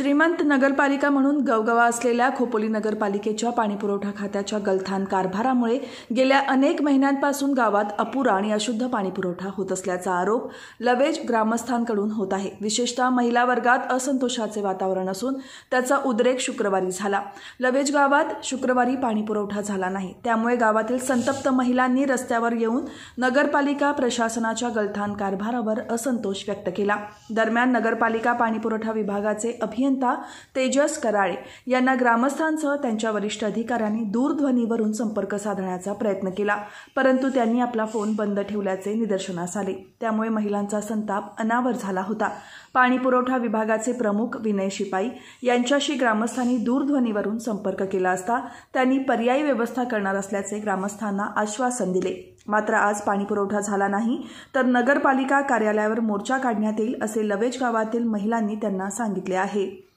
श्रीमंत नगरपालिका म्हणून गवगवा असलेल्या खोपोली नगरपालिकेच्या पाणीपुरवठा खात्याच्या गलथान कारभारामुळे गेल्या अनेक महिन्यांपासून गावात अपुरा आणि अशुद्ध पाणीपुरवठा होत असल्याचा आरोप लवेज ग्रामस्थांकडून होत आहे विशेषतः महिला वर्गात असंतोषाचे वातावरण असून त्याचा उद्रेक शुक्रवारी झाला लवेज गावात शुक्रवारी पाणीपुरवठा झाला नाही त्यामुळे गावातील संतप्त महिलांनी रस्त्यावर येऊन नगरपालिका प्रशासनाच्या गलथान कारभारावर असंतोष व्यक्त केला दरम्यान नगरपालिका पाणीपुरवठा विभागाचे अभियंता अभियंता तेजस कराळे यांना ग्रामस्थांसह त्यांच्या वरिष्ठ अधिकाऱ्यांनी दूरध्वनीवरून संपर्क साधण्याचा प्रयत्न केला परंतु त्यांनी आपला फोन बंद ठेवल्याचे निदर्शनास आले त्यामुळे महिलांचा संताप अनावर झाला होता पाणीपुरवठा विभागाचे प्रमुख विनय शिपाई यांच्याशी ग्रामस्थांनी दूरध्वनीवरून संपर्क केला असता त्यांनी पर्यायी व्यवस्था करणार असल्याचे ग्रामस्थांना आश्वासन दिले मात्र आज पाणीपुरवठा झाला नाही तर नगरपालिका कार्यालयावर मोर्चा काढण्यात येईल असे लवेज गावातील महिलांनी त्यांना सांगितले आहे